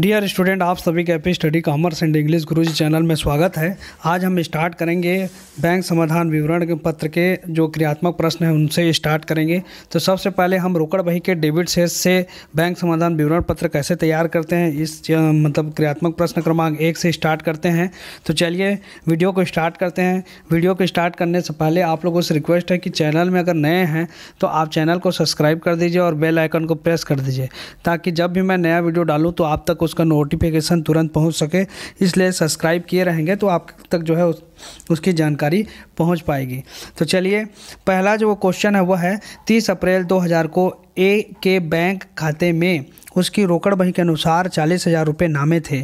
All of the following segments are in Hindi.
डियर स्टूडेंट आप सभी के AP study commerce and English जी चैनल में स्वागत है आज हम स्टार्ट करेंगे बैंक समाधान विवरण के पत्र के जो क्रियात्मक प्रश्न हैं उनसे स्टार्ट करेंगे तो सबसे पहले हम रोकड़ बही के डेबिट सेस से बैंक समाधान विवरण पत्र कैसे तैयार करते हैं इस मतलब क्रियात्मक प्रश्न क्रमांक एक से स्टार्ट करते हैं तो चलिए वीडियो को स्टार्ट करते हैं वीडियो को स्टार्ट करने से पहले आप लोगों से रिक्वेस्ट है कि चैनल में अगर नए हैं तो आप चैनल को सब्सक्राइब कर दीजिए और बेल आइकन को प्रेस कर दीजिए ताकि जब भी मैं नया वीडियो डालूँ तो आप तक उसका नोटिफिकेशन तुरंत पहुंच सके इसलिए सब्सक्राइब किए रहेंगे तो आप तक जो है उस, उसकी जानकारी पहुंच पाएगी तो चलिए पहला जो क्वेश्चन है वह है तीस अप्रैल दो को ए के बैंक खाते में उसकी रोकड़ बही के अनुसार चालीस हज़ार रुपये नामे थे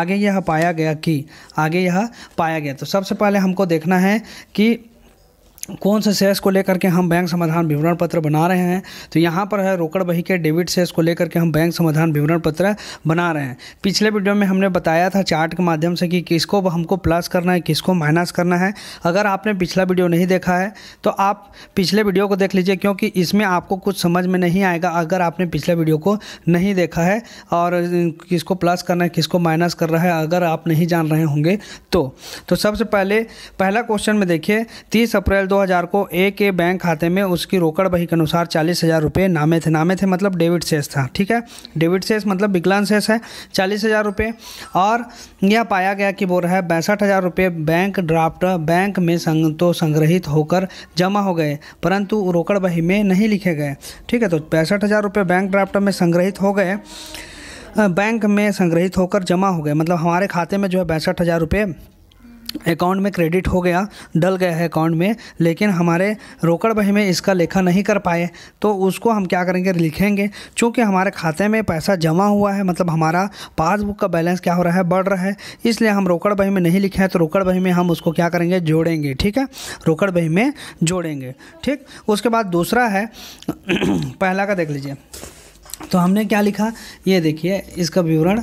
आगे यह पाया गया कि आगे यह पाया गया तो सबसे पहले हमको देखना है कि कौन से शेयर्स को लेकर के हम बैंक समाधान विवरण पत्र बना रहे हैं तो यहाँ पर है रोकड़ बही के डेबिट शेयर्स को लेकर के हम बैंक समाधान विवरण पत्र बना रहे हैं पिछले वीडियो में हमने बताया था चार्ट के माध्यम से कि किसको हमको प्लस करना है किसको माइनस करना है अगर आपने पिछला वीडियो नहीं देखा है तो आप पिछले वीडियो को देख लीजिए क्योंकि इसमें आपको कुछ समझ में नहीं आएगा अगर आपने पिछले वीडियो को नहीं देखा है और किसको प्लस करना है किसको माइनस कर रहा है अगर आप नहीं जान रहे होंगे तो, तो सबसे पहले पहला क्वेश्चन में देखिए तीस अप्रैल दो हज़ार को ए के बैंक खाते में उसकी रोकड़ बही के अनुसार चालीस हज़ार रुपये नामे थे नामे थे मतलब डेबिट सेस था ठीक है डेबिट सेस मतलब विकलांग सेस है चालीस हज़ार रुपये और यह पाया गया कि वो है पैंसठ हज़ार रुपये बैंक ड्राफ्ट बैंक में संग, तो संग्रहित होकर जमा हो गए परंतु रोकड़ बही में नहीं लिखे गए ठीक है तो पैंसठ हज़ार रुपये बैंक ड्राफ्ट में संग्रहित हो गए बैंक में संग्रहित होकर जमा हो गए मतलब हमारे खाते में जो है पैंसठ हज़ार रुपये अकाउंट में क्रेडिट हो गया डल गया है अकाउंट में लेकिन हमारे रोकड़ बही में इसका लेखा नहीं कर पाए तो उसको हम क्या करेंगे लिखेंगे चूँकि हमारे खाते में पैसा जमा हुआ है मतलब हमारा पासबुक का बैलेंस क्या हो रहा है बढ़ रहा है इसलिए हम रोकड़ बही में नहीं लिखे हैं तो रोकड़ बही में हम उसको क्या करेंगे जोड़ेंगे ठीक है रोकड़ बही में जोड़ेंगे ठीक उसके बाद दूसरा है पहला का देख लीजिए तो हमने क्या लिखा ये देखिए इसका विवरण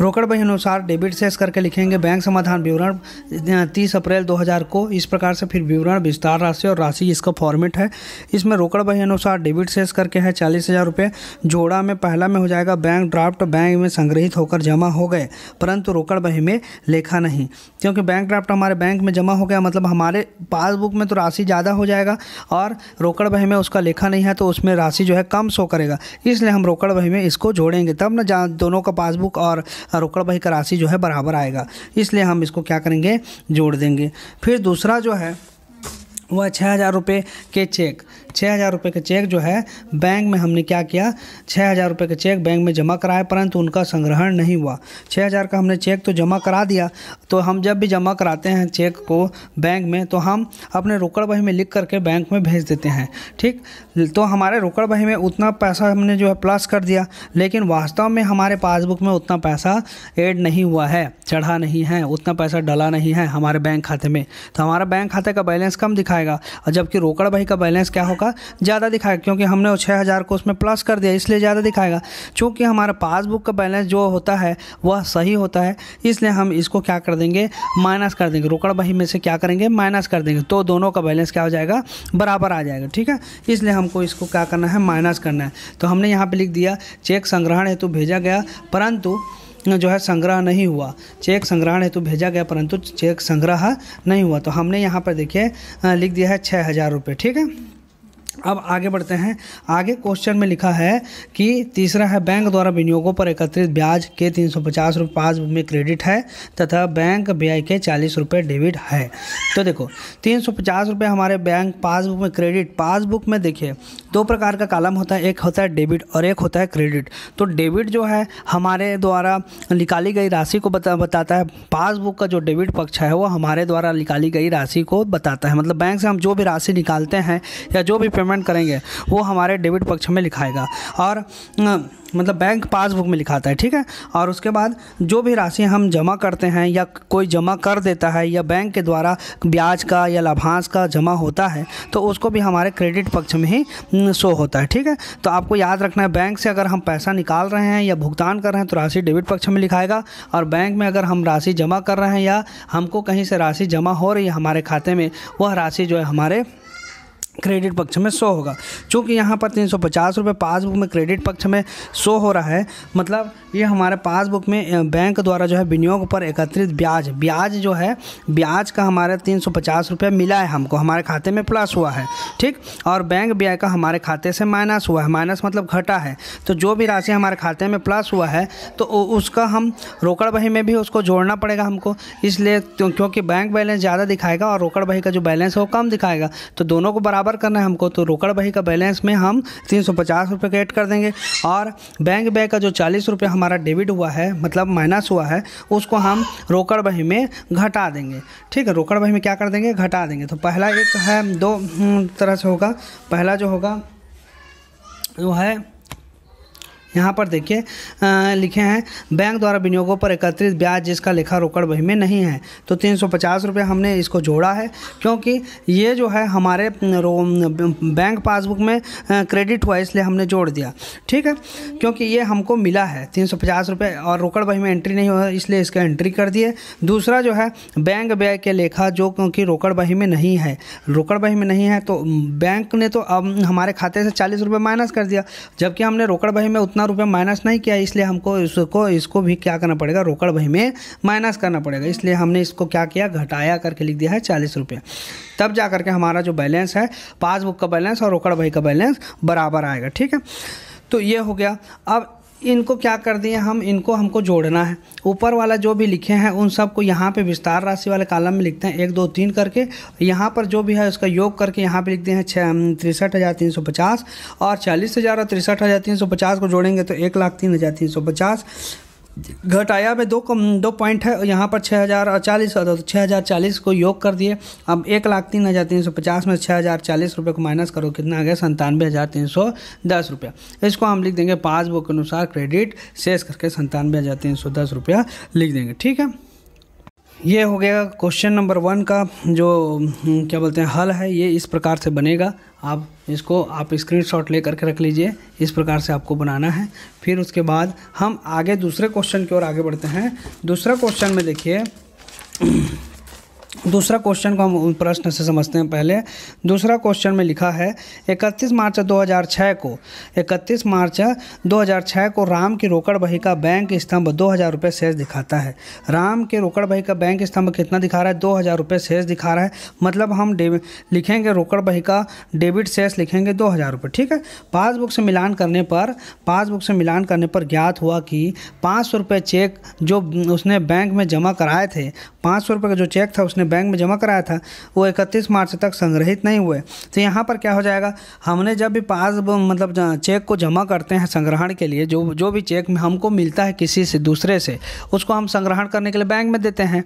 रोकड़ बही अनुसार डेबिट सेस करके लिखेंगे बैंक समाधान विवरण 30 अप्रैल 2000 को इस प्रकार से फिर विवरण विस्तार राशि और राशि इसका फॉर्मेट है इसमें रोकड़ बही अनुसार डेबिट सेस करके है चालीस हज़ार रुपये जोड़ा में पहला में हो जाएगा बैंक ड्राफ्ट बैंक में संग्रहित होकर जमा हो गए परंतु रोकड़ बही में लेखा नहीं क्योंकि बैंक ड्राफ्ट हमारे बैंक में जमा हो गया मतलब हमारे पासबुक में तो राशि ज़्यादा हो जाएगा और रोकड़ बही में उसका लेखा नहीं है तो उसमें राशि जो है कम शो करेगा इसलिए हम रोकड़ बही में इसको जोड़ेंगे तब ना दोनों का पासबुक और रोकड़ बही का राशि जो है बराबर आएगा इसलिए हम इसको क्या करेंगे जोड़ देंगे फिर दूसरा जो है वह छः हज़ार रुपये के चेक छः हज़ार रुपये का चेक जो है बैंक में हमने क्या किया छः हज़ार रुपये का चेक बैंक में जमा कराया परंतु उनका संग्रहण नहीं हुआ छः हज़ार का हमने चेक तो जमा करा दिया तो हम जब भी जमा कराते हैं चेक को बैंक में तो हम अपने रोकड़ बही में लिख करके बैंक में भेज देते हैं ठीक तो हमारे रोकड़ बही में उतना पैसा हमने जो है प्लस कर दिया लेकिन वास्तव में हमारे पासबुक में उतना पैसा एड नहीं हुआ है चढ़ा नहीं है उतना पैसा डला नहीं है हमारे बैंक खाते में तो हमारा बैंक खाते का बैलेंस कम दिखाएगा और जबकि रोकड़ बही का बैलेंस क्या हो का ज़्यादा दिखाएगा क्योंकि हमने छः हज़ार को उसमें प्लस कर दिया इसलिए ज़्यादा दिखाएगा चूँकि हमारा पासबुक का बैलेंस जो होता है वह सही होता है इसलिए हम इसको क्या कर देंगे माइनस कर देंगे रोकड़ बही में से क्या करेंगे माइनस कर देंगे तो दोनों का बैलेंस क्या हो जाएगा बराबर आ जाएगा ठीक है इसलिए हमको इसको क्या करना है माइनस करना है तो हमने यहाँ पर लिख दिया चेक संग्रहण हेतु भेजा गया परंतु जो है संग्रह नहीं हुआ चेक संग्रहण हेतु भेजा गया परंतु चेक संग्रह नहीं हुआ तो हमने यहाँ पर देखिए लिख दिया है छः हज़ार रुपये ठीक है अब आगे बढ़ते हैं आगे क्वेश्चन में लिखा है कि तीसरा है बैंक द्वारा विनियोगों पर एकत्रित ब्याज के तीन सौ पचास रुपये पासबुक में क्रेडिट है तथा बैंक ब्याज के चालीस रुपये डेबिट है तो देखो तीन सौ पचास रुपये हमारे बैंक पासबुक में क्रेडिट पासबुक में देखिए दो प्रकार का कालम होता है एक होता है डेबिट और एक होता है क्रेडिट तो डेबिट जो है हमारे द्वारा निकाली गई राशि को बता बताता है पासबुक का जो डेबिट पक्ष है वो हमारे द्वारा निकाली गई राशि को बताता है मतलब बैंक से हम जो भी राशि निकालते हैं या जो भी पेमेंट पेमेंट करेंगे वो हमारे डेबिट पक्ष में लिखाएगा और मतलब बैंक पासबुक में लिखाता है ठीक है और उसके बाद जो भी राशि हम जमा करते हैं या कोई जमा कर देता है या बैंक के द्वारा ब्याज का या लाभांश का जमा होता है तो उसको भी हमारे क्रेडिट पक्ष में ही शो होता है ठीक है तो आपको याद रखना है बैंक से अगर हम पैसा निकाल रहे हैं या भुगतान कर रहे हैं तो राशि डेबिट पक्ष में लिखाएगा और बैंक में अगर हम राशि जमा कर रहे हैं या हमको कहीं से राशि जमा हो रही है हमारे खाते में वह राशि जो है हमारे क्रेडिट पक्ष में सो होगा चूँकि यहाँ पर तीन सौ पचास रुपये पासबुक में क्रेडिट पक्ष में सो हो रहा है मतलब ये हमारे पासबुक में बैंक द्वारा जो है विनियोग पर एकत्रित ब्याज ब्याज जो है ब्याज का हमारे तीन सौ पचास रुपये मिला है हमको हमारे खाते में प्लस हुआ है ठीक और बैंक ब्याज का हमारे खाते से माइनस हुआ है माइनस मतलब घटा है तो जो भी राशि हमारे खाते में प्लस हुआ है तो उसका हम रोकड़ बही में भी उसको जोड़ना पड़ेगा हमको इसलिए क्योंकि बैंक बैलेंस ज़्यादा दिखाएगा और रोकड़ बही का जो बैलेंस है वो कम दिखाएगा तो दोनों को बराबर बराबर करना है हमको तो रोकड़ बही का बैलेंस में हम तीन सौ पचास रुपये कर देंगे और बैंक बे का जो चालीस रुपये हमारा डेबिट हुआ है मतलब माइनस हुआ है उसको हम रोकड़ बही में घटा देंगे ठीक है रोकड़ बही में क्या कर देंगे घटा देंगे तो पहला एक है दो हम्म, तरह से होगा पहला जो होगा वो है यहाँ पर देखिए लिखे हैं बैंक द्वारा विनियोगों पर एकत्रित ब्याज जिसका लिखा रोकड़ बही में नहीं है तो तीन सौ पचास रुपये हमने इसको जोड़ा है क्योंकि ये जो है हमारे बैंक पासबुक में क्रेडिट हुआ इसलिए हमने जोड़ दिया ठीक है क्योंकि ये हमको मिला है तीन सौ पचास रुपये और रोकड़ बही में एंट्री नहीं हुआ इसलिए इसका एंट्री कर दिए दूसरा जो है बैंक व्यय के लेखा जो क्योंकि रोकड़ बही में नहीं है रोकड़ बही में नहीं है तो बैंक ने तो अब हमारे खाते से चालीस रुपये माइनस कर दिया जबकि हमने रोकड़ बही में उतना हज़ार रुपये माइनस नहीं किया इसलिए हमको इसको इसको भी क्या करना पड़ेगा रोकड़ भाई में माइनस करना पड़ेगा इसलिए हमने इसको क्या किया घटाया करके लिख दिया है चालीस रुपये तब जा करके हमारा जो बैलेंस है पासबुक का बैलेंस और रोकड़ भाई का बैलेंस बराबर आएगा ठीक है तो ये हो गया अब इनको क्या कर दिए हम इनको हमको जोड़ना है ऊपर वाला जो भी लिखे हैं उन सबको यहाँ पे विस्तार राशि वाले कालम में लिखते हैं एक दो तीन करके यहाँ पर जो भी है उसका योग करके यहाँ पे लिखते हैं छः तिरसठ हज़ार तीन सौ पचास और चालीस हज़ार और तिरसठ हज़ार तीन सौ पचास को जोड़ेंगे तो एक लाख तीन हज़ार तीन सौ पचास घटाया में दो कम दो पॉइंट है यहाँ पर छः हज़ार चालीस तो छः हज़ार चालीस को योग कर दिए अब एक लाख तीन हज़ार तीन सौ पचास में छः हज़ार चालीस रुपये को माइनस करो कितना आ गया संतानवे हज़ार तीन सौ दस रुपया इसको हम लिख देंगे पासबुक के अनुसार क्रेडिट शेष करके संतानवे हज़ार तीन सौ दस रुपया लिख देंगे ठीक है ये हो गया क्वेश्चन नंबर वन का जो हम्म, क्या बोलते हैं हल है ये इस प्रकार से बनेगा आप इसको आप स्क्रीनशॉट शॉट ले करके रख लीजिए इस प्रकार से आपको बनाना है फिर उसके बाद हम आगे दूसरे क्वेश्चन की ओर आगे बढ़ते हैं दूसरा क्वेश्चन में देखिए दूसरा क्वेश्चन को हम प्रश्न से समझते हैं पहले दूसरा क्वेश्चन में लिखा है 31 मार्च 2006 को 31 मार्च 2006 को राम की रोकड़ बही का बैंक स्तंभ दो हज़ार रुपये शेष दिखाता है राम के रोकड़ बही का बैंक स्तंभ कितना दिखा रहा है दो हज़ार रुपये शेष दिखा रहा है मतलब हम लिखेंगे रोकड़ बही का डेबिट शेष लिखेंगे दो हज़ार रुपये ठीक है पासबुक से मिलान करने पर पासबुक से मिलान करने पर ज्ञात हुआ कि पाँच सौ रुपये चेक जो उसने बैंक में जमा कराए थे पाँच सौ रुपये का जो चेक था उसने बैंक बैंक में जमा कराया था वो इकतीस मार्च तक संग्रहित नहीं हुए तो यहाँ पर क्या हो जाएगा हमने जब भी पास मतलब चेक को जमा करते हैं संग्रहण के लिए जो जो भी चेक हमको मिलता है किसी से दूसरे से उसको हम संग्रहण करने के लिए बैंक में देते हैं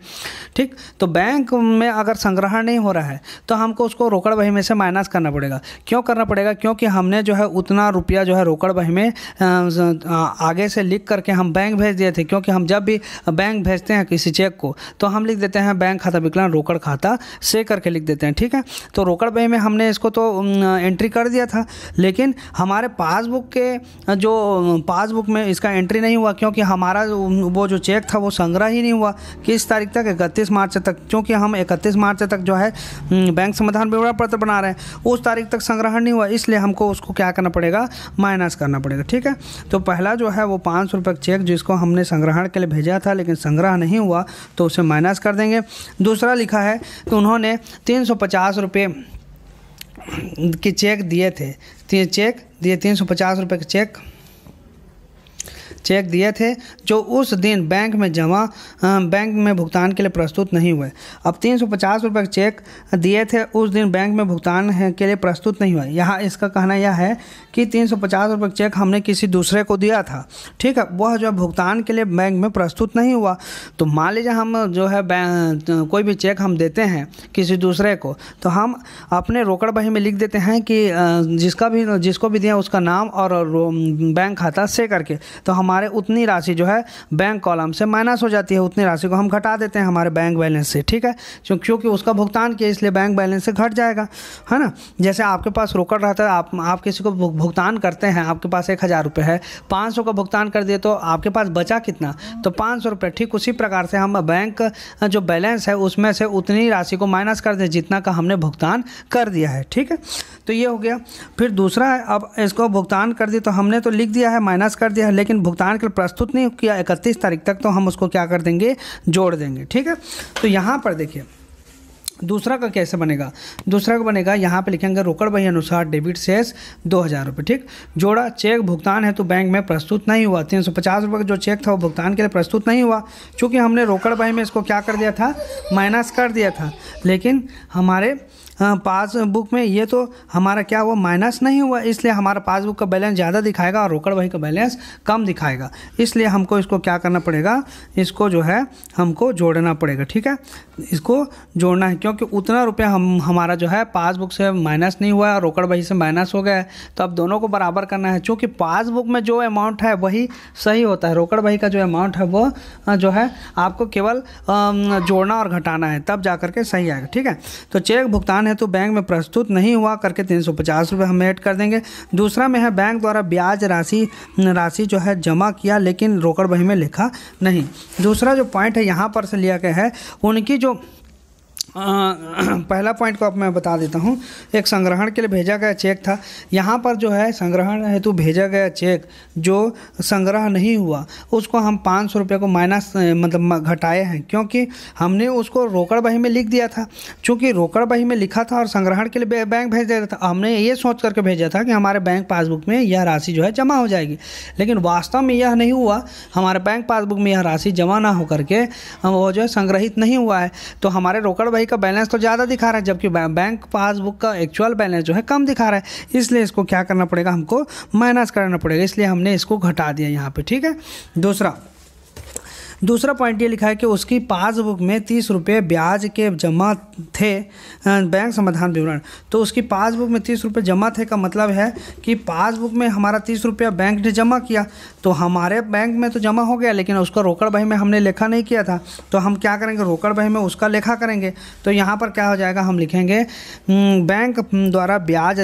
ठीक तो बैंक में अगर संग्रहण नहीं हो रहा है तो हमको उसको रोकड़ बही में से माइनस करना पड़ेगा क्यों करना पड़ेगा क्योंकि हमने जो है उतना रुपया जो है रोकड़ बही में आगे से लिख करके हम बैंक भेज दिए थे क्योंकि हम जब भी बैंक भेजते हैं किसी चेक को तो हम लिख देते हैं बैंक खाता विकलांग रोकड़ खाता से करके लिख देते हैं ठीक है तो रोकड़ बही में हमने इसको तो एंट्री कर दिया था लेकिन हमारे पासबुक के जो पासबुक में इसका एंट्री नहीं हुआ क्योंकि हमारा वो जो चेक था वो संग्रह ही नहीं हुआ किस तारीख तक इकतीस मार्च तक क्योंकि हम इकतीस मार्च तक जो है बैंक समाधान विवरण पत्र बना रहे हैं उस तारीख तक संग्रहण नहीं हुआ इसलिए हमको उसको क्या करना पड़ेगा माइनस करना पड़ेगा ठीक है तो पहला जो है वो पाँच सौ रुपये चेक जिसको हमने संग्रहण के लिए भेजा था लेकिन संग्रह नहीं हुआ तो उसे माइनस कर देंगे दूसरा लिखा लिखा है कि उन्होंने तीन सौ पचास के चेक दिए थे चेक दिए तीन सौ पचास रुपये के चेक चेक दिए थे जो उस दिन बैंक में जमा बैंक में भुगतान के लिए प्रस्तुत नहीं हुए अब तीन सौ पचास रुपये चेक दिए थे उस दिन बैंक में भुगतान के लिए प्रस्तुत नहीं हुए यहाँ इसका कहना यह है कि तीन सौ पचास रुपये चेक हमने किसी दूसरे को दिया था ठीक है वह जो भुगतान के लिए बैंक में प्रस्तुत नहीं हुआ तो मान लीजिए हम जो है कोई भी चेक हम देते हैं किसी दूसरे को तो हम अपने रोकड़ बही में लिख देते हैं कि जिसका भी जिसको भी दिया उसका नाम और बैंक खाता से करके तो हम हमारे उतनी राशि जो है बैंक कॉलम से माइनस हो जाती है उतनी राशि को हम घटा देते हैं हमारे बैंक बैलेंस से ठीक है क्योंकि उसका भुगतान किया इसलिए बैंक बैलेंस से घट जाएगा है ना जैसे आपके पास रोकड़ रहता है आप आप किसी को भुगतान करते हैं आपके पास एक हज़ार रुपये है पाँच सौ का भुगतान कर दिए तो आपके पास बचा कितना तो पाँच सौ रुपये ठीक उसी प्रकार से हम बैंक जो बैलेंस है उसमें से उतनी राशि को माइनस कर दें जितना का हमने भुगतान कर दिया है ठीक है तो ये हो गया फिर दूसरा है अब इसको भुगतान कर दिया तो हमने तो लिख दिया है माइनस कर दिया है लेकिन भुगतान भुगतान के लिए प्रस्तुत नहीं किया इकतीस तारीख तक तो हम उसको क्या कर देंगे जोड़ देंगे ठीक है तो यहाँ पर देखिए दूसरा का कैसे बनेगा दूसरा का बनेगा यहाँ पे लिखेंगे रोकड़ बही अनुसार डेबिट सेस दो हज़ार रुपये ठीक जोड़ा चेक भुगतान है तो बैंक में प्रस्तुत नहीं हुआ तीन सौ पचास रुपये का जो चेक था वो भुगतान के लिए प्रस्तुत नहीं हुआ क्योंकि हमने रोकड़ बही में इसको क्या कर दिया था माइनस कर दिया था लेकिन हमारे हाँ, पासबुक में ये तो हमारा क्या हुआ माइनस नहीं हुआ इसलिए हमारा पासबुक का बैलेंस ज़्यादा दिखाएगा और रोकड़ वही का बैलेंस कम दिखाएगा इसलिए हमको इसको क्या करना पड़ेगा इसको जो है हमको जोड़ना पड़ेगा ठीक है इसको जोड़ना है क्योंकि उतना रुपया हम हमारा जो है पासबुक से माइनस नहीं हुआ है और रोकड़ वही से माइनस हो गया है तो अब दोनों को बराबर करना है चूँकि पासबुक में जो अमाउंट है वही सही होता है रोकड़ वही का जो अमाउंट है वो जो है आपको केवल जोड़ना और घटाना है तब जा करके सही आएगा ठीक है तो चेक भुगतान है है तो बैंक में प्रस्तुत नहीं हुआ करके तीन सौ पचास हम ऐड कर देंगे दूसरा में है बैंक द्वारा ब्याज राशि राशि जो है जमा किया लेकिन रोकड़ बही में लिखा नहीं दूसरा जो पॉइंट है यहाँ पर से लिया गया है उनकी जो पहला पॉइंट को अब मैं बता देता हूँ एक संग्रहण के लिए भेजा गया चेक था यहाँ पर जो है संग्रहण हेतु भेजा गया चेक जो संग्रह नहीं हुआ उसको हम पाँच सौ रुपये को माइनस मतलब घटाए हैं क्योंकि हमने उसको रोकड़ बही में लिख दिया था चूँकि रोकड़ बही में लिखा था और संग्रहण के लिए बैंक भेज दिया था हमने ये सोच करके भेजा था कि हमारे बैंक पासबुक में यह राशि जो है जमा हो जाएगी लेकिन वास्तव में यह नहीं हुआ हमारे बैंक पासबुक में यह राशि जमा ना होकर के वो जो है संग्रहित नहीं हुआ है तो हमारे रोकड़ रुपये का बैलेंस तो ज़्यादा दिखा रहा है जबकि बैंक पासबुक का एक्चुअल बैलेंस जो है कम दिखा रहा है इसलिए इसको क्या करना पड़ेगा हमको माइनस करना पड़ेगा इसलिए हमने इसको घटा दिया यहाँ पर ठीक है दूसरा दूसरा पॉइंट ये लिखा है कि उसकी पासबुक में तीस रुपये ब्याज के जमा थे बैंक समाधान विवरण तो उसकी पासबुक में तीस रुपये जमा थे का मतलब है कि पासबुक में हमारा तीस रुपया बैंक ने जमा किया तो हमारे बैंक में तो जमा हो गया लेकिन उसका रोकड़ बही में हमने लेखा नहीं किया था तो हम क्या करेंगे रोकड़ बही में उसका लेखा करेंगे तो यहाँ पर क्या हो जाएगा हम लिखेंगे बैंक द्वारा ब्याज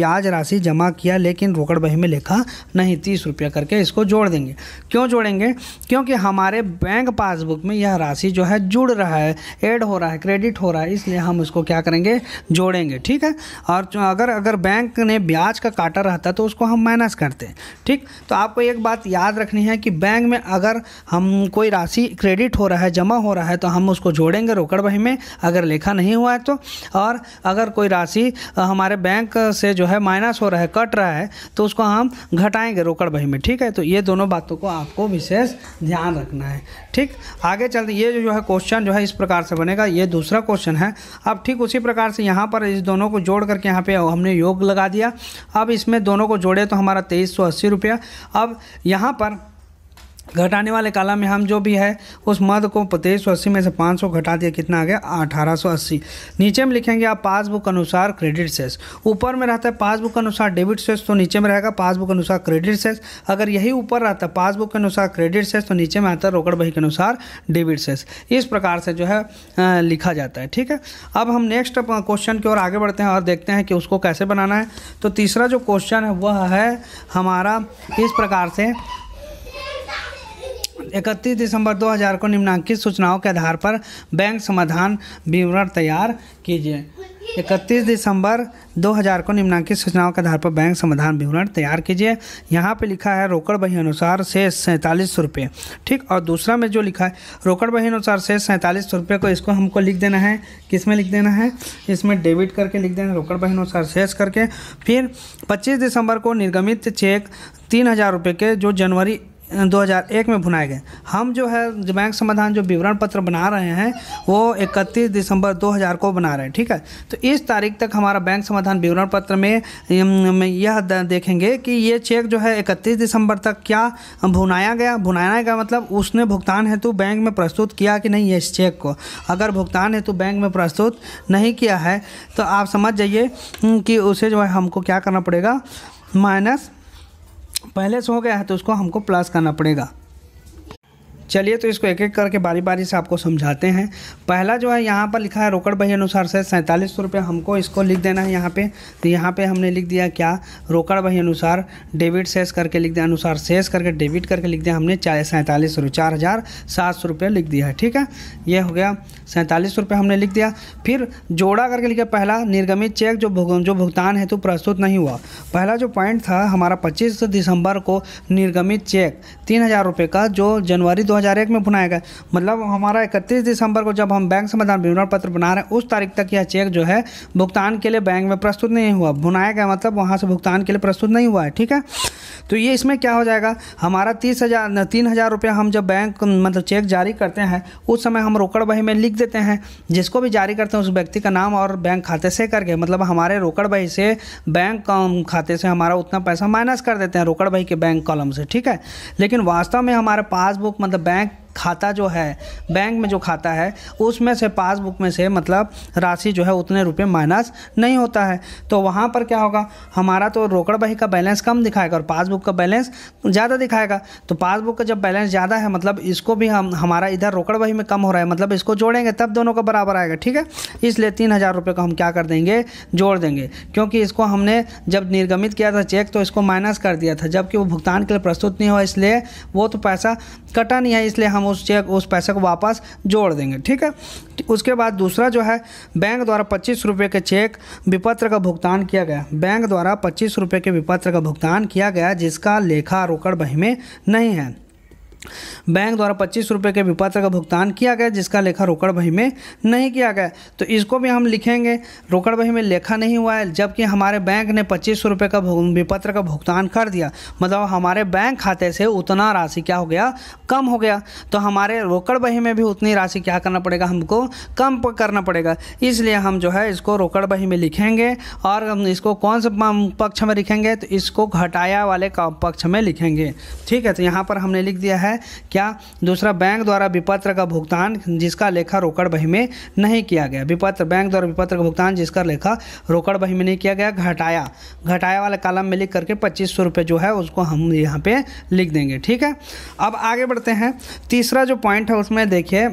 ब्याज राशि जमा किया लेकिन रोकड़ बही में लेखा नहीं तीस रुपया करके इसको जोड़ देंगे क्यों जोड़ेंगे क्योंकि हमारे हमारे बैंक पासबुक में यह राशि जो है जुड़ रहा है ऐड हो रहा है क्रेडिट हो रहा है इसलिए हम उसको क्या करेंगे जोड़ेंगे ठीक है और अगर अगर बैंक ने ब्याज का काटा रहता तो उसको हम माइनस करते ठीक तो आपको एक बात याद रखनी है कि बैंक में अगर हम कोई राशि क्रेडिट हो रहा है जमा हो रहा है तो हम उसको जोड़ेंगे रोकड़ बही में अगर लेखा नहीं हुआ है तो और अगर कोई राशि हमारे बैंक से जो है माइनस हो रहा है कट रहा है तो उसको हम घटाएंगे रोकड़ बही में ठीक है तो ये दोनों बातों को आपको विशेष ध्यान रखना है है ठीक आगे चलते ये जो है क्वेश्चन जो है इस प्रकार से बनेगा ये दूसरा क्वेश्चन है अब ठीक उसी प्रकार से यहाँ पर इस दोनों को जोड़ करके यहाँ पे हमने योग लगा दिया अब इसमें दोनों को जोड़े तो हमारा तेईस सौ अस्सी रुपया अब यहाँ पर घटाने वाले कालम में हम जो भी है उस मद को अस्सी में से 500 घटा दिया कितना आ गया अठारह नीचे में लिखेंगे आप पासबुक अनुसार क्रेडिट सेस ऊपर में रहता है पासबुक अनुसार डेबिट सेस तो नीचे में रहेगा पासबुक अनुसार क्रेडिट सेस अगर यही ऊपर रहता है पासबुक के अनुसार क्रेडिट सेस तो नीचे में आता है रोकड़ बही के अनुसार डेबिट सेस इस प्रकार से जो है लिखा जाता है ठीक है अब हम नेक्स्ट क्वेश्चन की ओर आगे बढ़ते हैं और देखते हैं कि उसको कैसे बनाना है तो तीसरा जो क्वेश्चन है वह है हमारा इस प्रकार से इकतीस दिसंबर 2000 को निम्नांकित सूचनाओं के आधार पर बैंक समाधान विवरण तैयार कीजिए इकतीस दिसंबर 2000 को निम्नांकित सूचनाओं के आधार पर बैंक समाधान विवरण तैयार कीजिए यहाँ पे लिखा है रोकड़ बही अनुसार से सैंतालीस सौ रुपये ठीक और दूसरा में जो लिखा है रोकड़ बही अनुसार से सैंतालीस सौ रुपये को इसको हमको लिख देना है किस में लिख देना है इसमें डेबिट करके लिख देना है रोकड़ बही अनुसार शेष करके फिर पच्चीस दिसंबर को निर्गमित चेक तीन हज़ार रुपये के जो जनवरी 2001 में भुनाए गए हम जो है बैंक समाधान जो विवरण पत्र बना रहे हैं वो 31 दिसंबर 2000 को बना रहे हैं ठीक है तो इस तारीख तक हमारा बैंक समाधान विवरण पत्र में यह देखेंगे कि ये चेक जो है 31 दिसंबर तक क्या भुनाया गया भुनाया गया मतलब उसने भुगतान हेतु बैंक में प्रस्तुत किया कि नहीं इस चेक को अगर भुगतान हेतु बैंक में प्रस्तुत नहीं किया है तो आप समझ जाइए हम्म, कि उसे जो है हमको क्या करना पड़ेगा माइनस पहले से हो गया है तो उसको हमको प्लस करना पड़ेगा चलिए तो इसको एक एक करके बारी बारी से आपको समझाते हैं पहला जो है यहाँ पर लिखा है रोकड़ बही अनुसार से सैंतालीस सौ रुपये हमको इसको लिख देना है यहाँ पे तो यहाँ पे हमने लिख दिया क्या रोकड़ बही अनुसार डेबिट सेस करके लिख दिया अनुसार सेस करके डेबिट करके लिख दिया हमने चार सैंतालीस सौ चार हज़ार सात सौ रुपये लिख दिया है ठीक है ये हो गया सैंतालीस रुपये हमने लिख दिया फिर जोड़ा करके लिखा पहला निर्गमित चेक जो भुग जो भुगतान हेतु तो प्रस्तुत नहीं हुआ पहला जो पॉइंट था हमारा 25 दिसंबर को निर्गमित चेक तीन हज़ार रुपये का जो जनवरी 2001 में बुनाया गया मतलब हमारा 31 दिसंबर को जब हम बैंक समाधान विवरण पत्र बना रहे हैं उस तारीख तक यह चेक जो है भुगतान के लिए बैंक में प्रस्तुत नहीं हुआ भुनाया गया मतलब वहाँ से भुगतान के लिए प्रस्तुत नहीं हुआ है ठीक है तो ये इसमें क्या हो जाएगा हमारा तीस हज़ार तीन हज़ार रुपये हम जब बैंक मतलब चेक जारी करते हैं उस समय हम रोकड़ बही में लिख देते हैं जिसको भी जारी करते हैं उस व्यक्ति का नाम और बैंक खाते से करके मतलब हमारे रोकड़ भाई से बैंक खाते से हमारा उतना पैसा माइनस कर देते हैं रोकड़ भाई के बैंक कॉलम से ठीक है लेकिन वास्तव में हमारे पासबुक मतलब बैंक खाता जो है बैंक में जो खाता है उसमें से पासबुक में से मतलब राशि जो है उतने रुपए माइनस नहीं होता है तो वहाँ पर क्या होगा हमारा तो रोकड़ बही का बैलेंस कम दिखाएगा और पासबुक का बैलेंस ज़्यादा दिखाएगा तो पासबुक का जब बैलेंस ज़्यादा है मतलब इसको भी हम हमारा इधर रोकड़ बही में कम हो रहा है मतलब इसको जोड़ेंगे तब दोनों का बराबर आएगा ठीक है इसलिए तीन हज़ार रुपये का हम क्या कर देंगे जोड़ देंगे क्योंकि इसको हमने जब निर्गमित किया था चेक तो इसको माइनस कर दिया था जबकि वो भुगतान के लिए प्रस्तुत नहीं हुआ इसलिए वो तो पैसा कटा नहीं है इसलिए हम हम उस चेक उस पैसे को वापस जोड़ देंगे ठीक है उसके बाद दूसरा जो है बैंक द्वारा पच्चीस रुपये के चेक विपत्र का भुगतान किया गया बैंक द्वारा पच्चीस रुपये के विपत्र का भुगतान किया गया जिसका लेखा रोकड़ बही में नहीं है बैंक द्वारा पच्चीस रुपये के विपत्र का भुगतान किया गया जिसका लेखा रोकड़ बही में नहीं किया गया तो इसको भी हम लिखेंगे रोकड़ बही में लेखा नहीं हुआ है जबकि हमारे बैंक ने पच्चीस रुपये का विपत्र का भुगतान कर दिया मतलब हमारे बैंक खाते से उतना राशि क्या हो गया कम हो गया तो हमारे रोकड़ बही में भी उतनी राशि क्या करना पड़ेगा हमको कम करना पड़ेगा इसलिए हम जो है इसको रोकड़ बही में लिखेंगे और हम इसको कौन से पक्ष में लिखेंगे तो इसको घटाया वाले पक्ष में लिखेंगे ठीक है तो यहाँ पर हमने लिख दिया है है क्या दूसरा बैंक द्वारा विपत्र का भुगतान जिसका लेखा रोकड़ बही में नहीं किया गया विपत्र बैंक द्वारा विपत्र का भुगतान जिसका लेखा रोकड़ बही में नहीं किया गया घटाया घटाया वाले कालम में लिख करके पच्चीस सौ जो है उसको हम यहाँ पर लिख देंगे ठीक है अब आगे बढ़ते हैं तीसरा जो पॉइंट है उसमें देखिए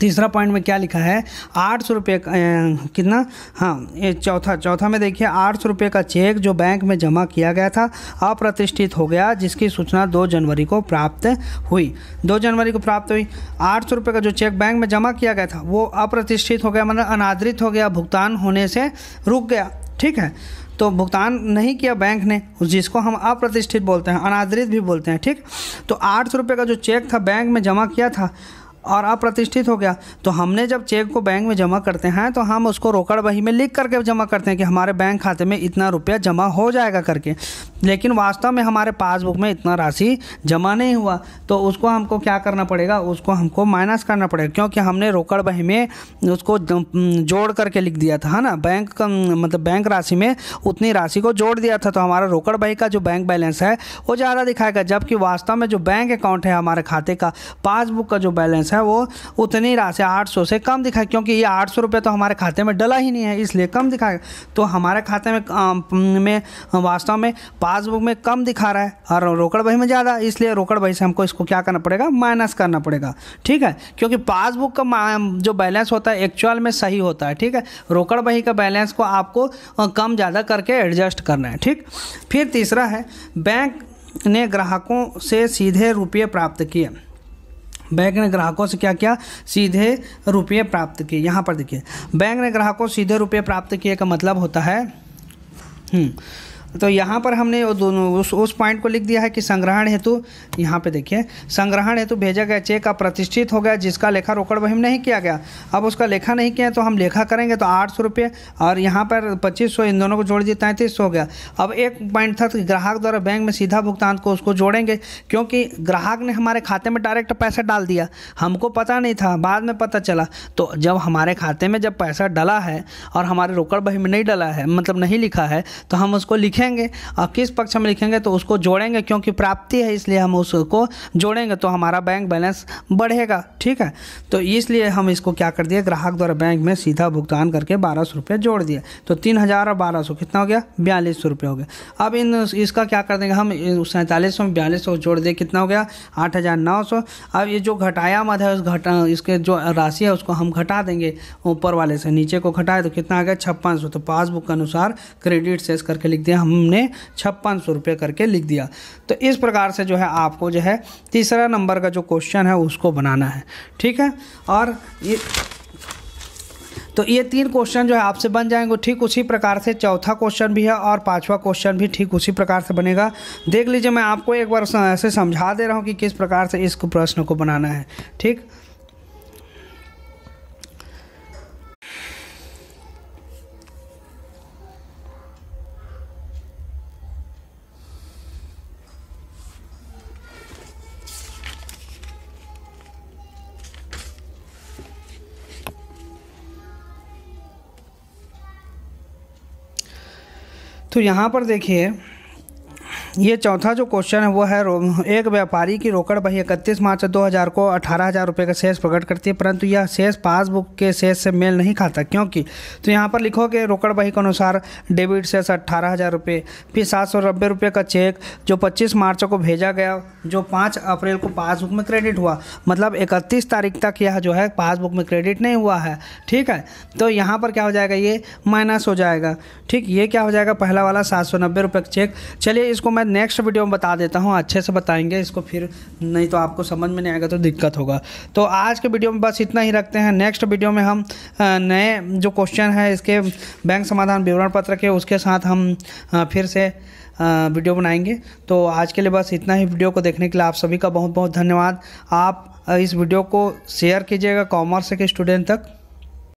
तीसरा पॉइंट में क्या लिखा है आठ सौ रुपये कितना हाँ ये चौथा चौथा में देखिए आठ सौ रुपये का चेक जो बैंक में जमा किया गया था अप्रतिष्ठित हो गया जिसकी सूचना दो जनवरी को प्राप्त हुई दो जनवरी को प्राप्त हुई आठ सौ रुपये का जो चेक बैंक में जमा किया गया था वो अप्रतिष्ठित हो गया मतलब अनादृत हो गया भुगतान होने से रुक गया ठीक है तो भुगतान नहीं किया बैंक ने जिसको हम अप्रतिष्ठित बोलते हैं अनादृत भी बोलते हैं ठीक तो आठ सौ रुपये का जो चेक था बैंक में जमा किया था और अप्रतिष्ठित हो गया तो हमने जब चेक को बैंक में जमा करते हैं तो हम उसको रोकड़ बही में लिख करके जमा करते हैं कि हमारे बैंक खाते में इतना रुपया जमा हो जाएगा करके लेकिन वास्तव में हमारे पासबुक में इतना राशि जमा नहीं हुआ तो उसको हमको क्या करना पड़ेगा उसको हमको माइनस करना पड़ेगा क्योंकि हमने रोकड़ बही में उसको जोड़ करके लिख दिया था है ना बैंक का मतलब बैंक राशि में उतनी राशि को जोड़ दिया था तो हमारा रोकड़ बही का जो बैंक बैलेंस है वो ज़्यादा दिखाएगा जबकि वास्तव में जो बैंक अकाउंट है हमारे खाते का पासबुक का जो बैलेंस है वो उतनी राशि आठ से कम दिखाए क्योंकि ये आठ सौ तो हमारे खाते में डला ही नहीं है इसलिए कम दिखाएगा तो हमारे खाते में में वास्तव में पासबुक में कम दिखा रहा है और रोकड़ बही में ज़्यादा इसलिए रोकड़ बही से हमको इसको क्या करना पड़ेगा माइनस करना पड़ेगा ठीक है क्योंकि पासबुक का जो बैलेंस होता है एक्चुअल में सही होता है ठीक है रोकड़ बही का बैलेंस को आपको कम ज़्यादा करके एडजस्ट करना है ठीक फिर तीसरा है बैंक ने ग्राहकों से सीधे रुपये प्राप्त किए बैंक ने ग्राहकों से क्या किया सीधे रुपये प्राप्त किए यहाँ पर देखिए बैंक ने ग्राहकों सीधे रुपये प्राप्त किए का मतलब होता है हम्म, तो यहाँ पर हमने दोनों उस उस पॉइंट को लिख दिया है कि संग्रहण हेतु यहाँ पे देखिए संग्रहण हेतु भेजा गया चेक प्रतिष्ठित हो गया जिसका लेखा रोकड़ वहीम नहीं किया गया अब उसका लेखा नहीं किया तो हम लेखा करेंगे तो आठ सौ रुपये और यहाँ पर पच्चीस सौ इन दोनों को जोड़ दिए तैंतीस सौ हो गया अब एक पॉइंट था कि ग्राहक द्वारा बैंक में सीधा भुगतान को उसको जोड़ेंगे क्योंकि ग्राहक ने हमारे खाते में डायरेक्ट पैसा डाल दिया हमको पता नहीं था बाद में पता चला तो जब हमारे खाते में जब पैसा डला है और हमारे रोकड़ वहीम नहीं डला है मतलब नहीं लिखा है तो हम उसको लिखें लिखेंगे और किस पक्ष में लिखेंगे तो उसको जोड़ेंगे क्योंकि प्राप्ति है इसलिए हम उसको जोड़ेंगे तो हमारा बैंक बैलेंस बढ़ेगा ठीक है तो इसलिए हम इसको क्या कर दिए ग्राहक द्वारा बैंक में सीधा भुगतान करके बारह सौ जोड़ दिए तो तीन हज़ार और बारह सौ कितना हो गया बयालीस सौ रुपये हो गया अब इन इसका क्या कर देंगे हम सैंतालीस सौ बयालीस सौ जोड़ दिए कितना हो गया आठ हज़ार नौ सौ अब ये जो घटाया मत है उस घटा इसके जो राशि है उसको हम घटा देंगे ऊपर वाले से नीचे को घटाए तो कितना आ गया छप्पन सौ तो पासबुक के अनुसार क्रेडिट सेस करके लिख दिया हमने छप्पन सौ रुपये करके लिख दिया तो इस प्रकार से जो है आपको जो है तीसरा नंबर का जो क्वेश्चन है उसको बनाना है ठीक है और ये तो ये तीन क्वेश्चन जो है आपसे बन जाएंगे ठीक उसी प्रकार से चौथा क्वेश्चन भी है और पांचवा क्वेश्चन भी ठीक उसी प्रकार से बनेगा देख लीजिए मैं आपको एक बार ऐसे समझा दे रहा हूँ कि किस प्रकार से इस प्रश्न को बनाना है ठीक तो यहाँ पर देखिए ये चौथा जो क्वेश्चन है वो है एक व्यापारी की रोकड़ बही इकतीस मार्च 2000 को अठारह हज़ार रुपये का शेष प्रकट करती है परंतु यह शेष पासबुक के शेष से मेल नहीं खाता क्योंकि तो यहाँ पर लिखो कि रोकड़ बही के अनुसार डेबिट शेष अट्ठारह हज़ार रुपये फिर सात सौ नब्बे रुपये का चेक जो पच्चीस मार्च को भेजा गया जो पाँच अप्रैल को पासबुक में क्रेडिट हुआ मतलब इकतीस तारीख तक यह जो है पासबुक में क्रेडिट नहीं हुआ है ठीक है तो यहाँ पर क्या हो जाएगा ये माइनस हो जाएगा ठीक ये क्या हो जाएगा पहला वाला सात सौ नब्बे रुपये का चेक चलिए इसको मैं नेक्स्ट वीडियो में बता देता हूँ अच्छे से बताएंगे इसको फिर नहीं तो आपको समझ में नहीं आएगा तो दिक्कत होगा तो आज के वीडियो में बस इतना ही रखते हैं नेक्स्ट वीडियो में हम नए जो क्वेश्चन है इसके बैंक समाधान विवरण पत्र के उसके साथ हम फिर से वीडियो बनाएंगे तो आज के लिए बस इतना ही वीडियो को देखने के लिए आप सभी का बहुत बहुत धन्यवाद आप इस वीडियो को शेयर कीजिएगा कॉमर्स के स्टूडेंट तक